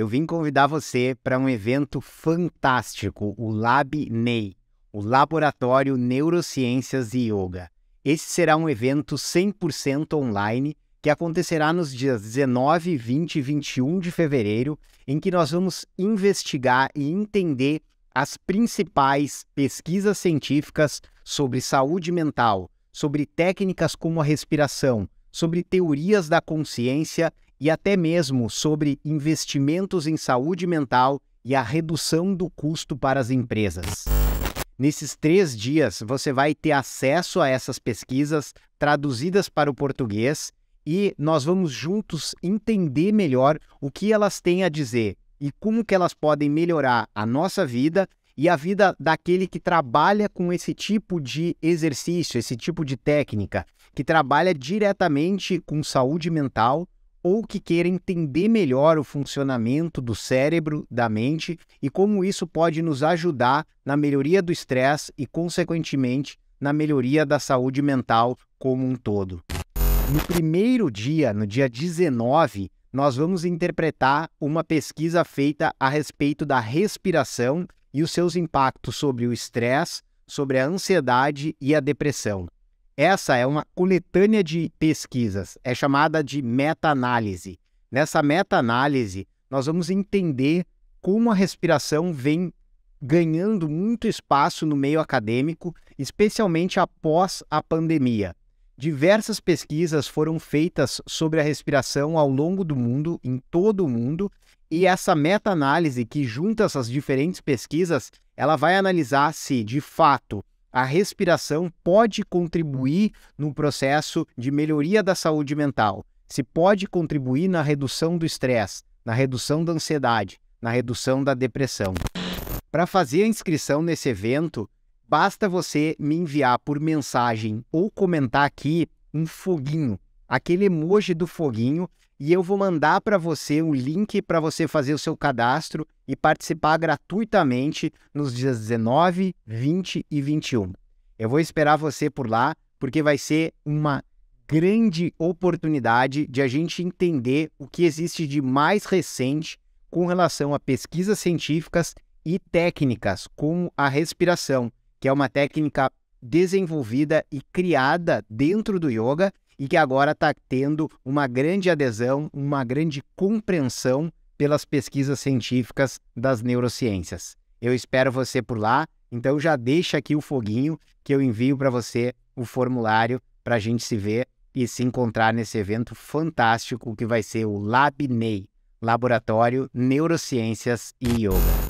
Eu vim convidar você para um evento fantástico, o Lab NEI, o Laboratório Neurociências e Yoga. Esse será um evento 100% online que acontecerá nos dias 19, 20 e 21 de fevereiro, em que nós vamos investigar e entender as principais pesquisas científicas sobre saúde mental, sobre técnicas como a respiração, sobre teorias da consciência e até mesmo sobre investimentos em saúde mental e a redução do custo para as empresas. Nesses três dias, você vai ter acesso a essas pesquisas traduzidas para o português e nós vamos juntos entender melhor o que elas têm a dizer e como que elas podem melhorar a nossa vida e a vida daquele que trabalha com esse tipo de exercício, esse tipo de técnica, que trabalha diretamente com saúde mental ou que queira entender melhor o funcionamento do cérebro, da mente e como isso pode nos ajudar na melhoria do estresse e, consequentemente, na melhoria da saúde mental como um todo. No primeiro dia, no dia 19, nós vamos interpretar uma pesquisa feita a respeito da respiração e os seus impactos sobre o estresse, sobre a ansiedade e a depressão. Essa é uma coletânea de pesquisas, é chamada de meta-análise. Nessa meta-análise, nós vamos entender como a respiração vem ganhando muito espaço no meio acadêmico, especialmente após a pandemia. Diversas pesquisas foram feitas sobre a respiração ao longo do mundo, em todo o mundo, e essa meta-análise que junta essas diferentes pesquisas, ela vai analisar se, de fato, a respiração pode contribuir no processo de melhoria da saúde mental. Se pode contribuir na redução do estresse, na redução da ansiedade, na redução da depressão. Para fazer a inscrição nesse evento, basta você me enviar por mensagem ou comentar aqui um foguinho, aquele emoji do foguinho e eu vou mandar para você um link para você fazer o seu cadastro e participar gratuitamente nos dias 19, 20 e 21. Eu vou esperar você por lá, porque vai ser uma grande oportunidade de a gente entender o que existe de mais recente com relação a pesquisas científicas e técnicas, como a respiração, que é uma técnica desenvolvida e criada dentro do yoga e que agora está tendo uma grande adesão, uma grande compreensão pelas pesquisas científicas das neurociências. Eu espero você por lá, então já deixa aqui o foguinho que eu envio para você o formulário para a gente se ver e se encontrar nesse evento fantástico que vai ser o LabNei, Laboratório Neurociências e Yoga.